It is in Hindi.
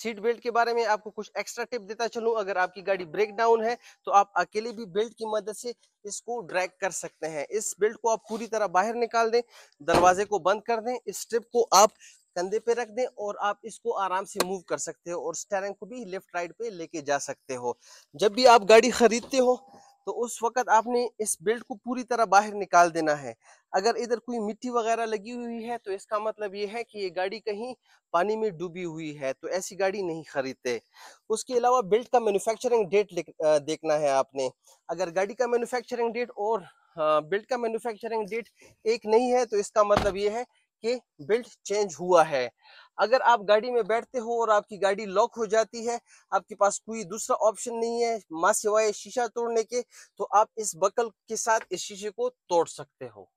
सीट बेल्ट के बारे में आपको कुछ एक्स्ट्रा टिप देता चलूं अगर आपकी गाड़ी ब्रेक डाउन है तो आप अकेले भी बेल्ट की मदद से इसको ड्रैग कर सकते हैं इस बेल्ट को आप पूरी तरह बाहर निकाल दें दरवाजे को बंद कर दें इस ट्रिप को आप कंधे पे रख दें और आप इसको आराम से मूव कर सकते हो और स्टेरिंग को भी लेफ्ट राइट पे लेके जा सकते हो जब भी आप गाड़ी खरीदते हो तो उस वक्त आपने इस बेल्ट को पूरी तरह बाहर निकाल देना है अगर इधर कोई मिट्टी वगैरह लगी हुई है तो इसका मतलब ये है कि ये गाड़ी कहीं पानी में डूबी हुई है तो ऐसी गाड़ी नहीं खरीदते उसके अलावा बेल्ट का मैन्युफैक्चरिंग डेट देखना है आपने अगर गाड़ी का मैन्युफैक्चरिंग डेट और हाँ, बेल्ट का मैन्युफैक्चरिंग डेट एक नहीं है तो इसका मतलब ये है कि बेल्ट चेंज हुआ है अगर आप गाड़ी में बैठते हो और आपकी गाड़ी लॉक हो जाती है आपके पास कोई दूसरा ऑप्शन नहीं है माँ सिवाय शीशा तोड़ने के तो आप इस बकल के साथ इस शीशे को तोड़ सकते हो